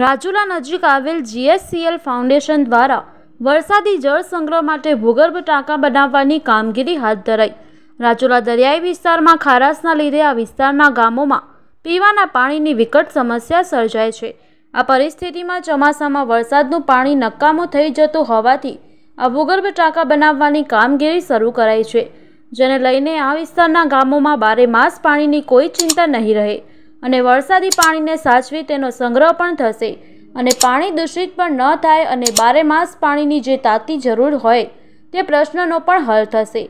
રાજુલા નજીક આવેલ GSCL foundation દ્વારા વરસાદી જળ સંગ્રહ માટે ભૂગર્ભ ટાંકા બનાવવાની કામગીરી હાથ ધરાઈ રાજુલા દરિયાઈ વિસ્તારમાં ખારાશના લીધે આ વિસ્તારના ગામોમાં પીવાના પાણીની વિકટ સમસ્યા સર્જાય છે આ પરિસ્થિતિમાં ચોમાસામાં વરસાદનું પાણી નકામું થઈ જતું હોવાથી આ ભૂગર્ભ ટાંકા બનાવવાની કામગીરી શરૂ કરાઈ છે જેને લઈને આ વિસ્તારના ગામોમાં બારે માસ પાણીની કોઈ ચિંતા નહીં રહે અને વરસાદી પાણીને સાચવી તેનો સંગ્રહ પણ થશે અને પાણી દૂષિત પણ ન થાય અને બારેમાસ પાણીની જે તાતી જરૂર હોય તે પ્રશ્નનો પણ હલ થશે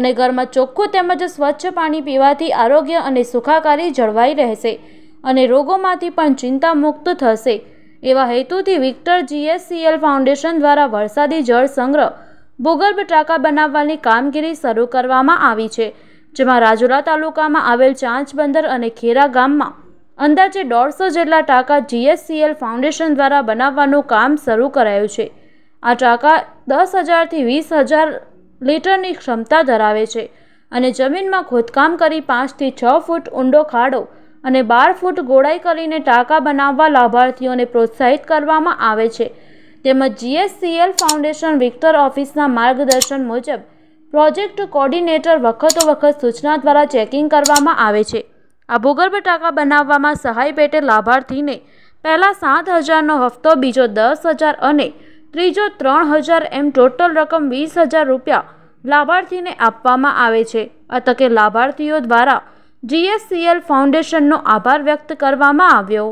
અને ઘરમાં ચોખ્ખું તેમજ સ્વચ્છ પાણી પીવાથી આરોગ્ય અને સુખાકારી જળવાઈ રહેશે અને રોગોમાંથી પણ ચિંતા મુક્ત થશે એવા હેતુથી વિક્ટર જીએસસીએલ ફાઉન્ડેશન દ્વારા વરસાદી જળ સંગ્રહ ભૂગર્ભ ટાંકા બનાવવાની કામગીરી શરૂ કરવામાં આવી છે જેમાં રાજુલા તાલુકામાં આવેલ ચાંચ બંદર અને ખેરા ગામમાં અંદાજે દોઢસો જેટલા ટાંકા જીએસસીએલ ફાઉન્ડેશન દ્વારા બનાવવાનું કામ શરૂ કરાયું છે આ ટાંકા દસ હજારથી વીસ હજાર લીટરની ક્ષમતા ધરાવે છે અને જમીનમાં ખોદકામ કરી પાંચથી છ ફૂટ ઊંડો ખાડો અને બાર ફૂટ ગોળાઈ કરીને ટાંકા બનાવવા લાભાર્થીઓને પ્રોત્સાહિત કરવામાં આવે છે તેમજ જીએસસીએલ ફાઉન્ડેશન વિક્ટર ઓફિસના માર્ગદર્શન મુજબ પ્રોજેક્ટ કોર્ડિનેટર વખતો વખત સૂચના દ્વારા ચેકિંગ કરવામાં આવે છે આ ભૂગર્ભ ટાંકા બનાવવામાં સહાય પેટે લાભાર્થીને પહેલાં સાત હજારનો હપ્તો બીજો દસ હજાર અને ત્રીજો ત્રણ હજાર એમ ટોટલ રકમ વીસ હજાર રૂપિયા લાભાર્થીને આપવામાં આવે છે આ તકે લાભાર્થીઓ દ્વારા જીએસસીએલ ફાઉન્ડેશનનો આભાર વ્યક્ત કરવામાં આવ્યો